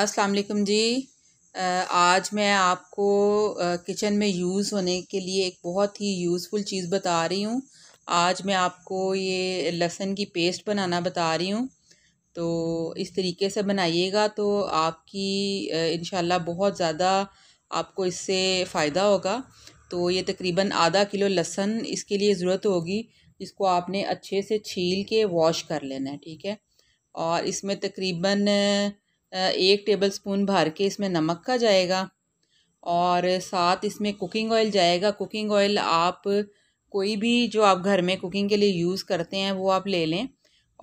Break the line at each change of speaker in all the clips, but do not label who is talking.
अस्सलाम वालेकुम जी आज मैं आपको किचन में यूज़ होने के लिए एक बहुत ही यूज़फुल चीज़ बता रही हूँ आज मैं आपको ये लहसुन की पेस्ट बनाना बता रही हूँ तो इस तरीके से बनाइएगा तो आपकी इन बहुत ज़्यादा आपको इससे फ़ायदा होगा तो ये तकरीबन आधा किलो लहसुन इसके लिए ज़रूरत होगी जिसको आपने अच्छे से छील के वॉश कर लेना है ठीक है और इसमें तकरीबन एक टेबलस्पून भर के इसमें नमक का जाएगा और साथ इसमें कुकिंग ऑयल जाएगा कुकिंग ऑयल आप कोई भी जो आप घर में कुकिंग के लिए यूज़ करते हैं वो आप ले लें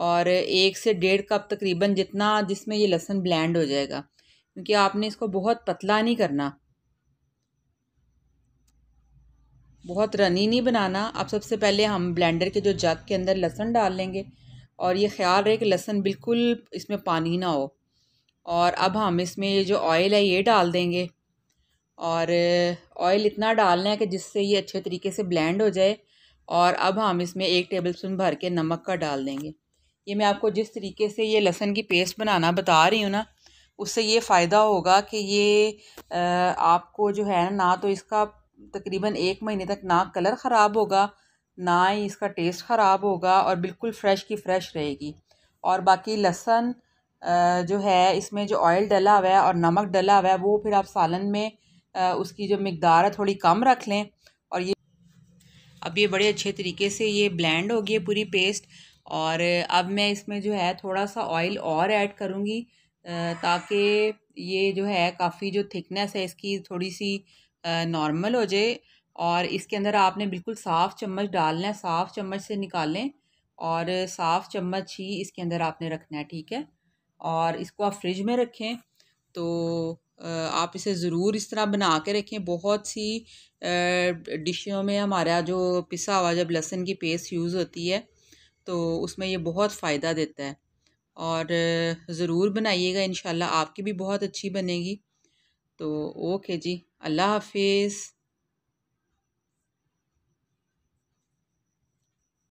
और एक से डेढ़ कप तकरीबन जितना जिसमें ये लहसन ब्लेंड हो जाएगा क्योंकि आपने इसको बहुत पतला नहीं करना बहुत रनी नहीं बनाना आप सबसे पहले हम ब्लेंडर के जो जग के अंदर लहसन डाल लेंगे और ये ख्याल रहे कि लहसुन बिल्कुल इसमें पानी ना हो और अब हम इसमें ये जो ऑयल है ये डाल देंगे और ऑयल इतना डालना है कि जिससे ये अच्छे तरीके से ब्लेंड हो जाए और अब हम इसमें एक टेबलस्पून भर के नमक का डाल देंगे ये मैं आपको जिस तरीके से ये लहसन की पेस्ट बनाना बता रही हूँ ना उससे ये फ़ायदा होगा कि ये आपको जो है ना तो इसका तकरीबन एक महीने तक ना कलर ख़राब होगा ना ही इसका टेस्ट ख़राब होगा और बिल्कुल फ़्रेश की फ़्रेश रहेगी और बाकी लहसन जो है इसमें जो ऑयल डला हुआ है और नमक डला हुआ है वो फिर आप सालन में उसकी जो मकदार है थोड़ी कम रख लें और ये अब ये बड़े अच्छे तरीके से ये ब्लेंड हो गई पूरी पेस्ट और अब मैं इसमें जो है थोड़ा सा ऑयल और ऐड करूँगी ताकि ये जो है काफ़ी जो थिकनेस है इसकी थोड़ी सी नॉर्मल हो जाए और इसके अंदर आपने बिल्कुल साफ़ चम्मच डालना है साफ़ चम्मच से निकालें और साफ़ चम्मच ही इसके अंदर आपने रखना है ठीक है और इसको आप फ्रिज में रखें तो आप इसे ज़रूर इस तरह बना के रखें बहुत सी डिशों में हमारा जो पिसा हुआ जब लहसुन की पेस्ट यूज़ होती है तो उसमें ये बहुत फ़ायदा देता है और ज़रूर बनाइएगा इन आपकी भी बहुत अच्छी बनेगी तो ओके जी अल्लाह हाफिज़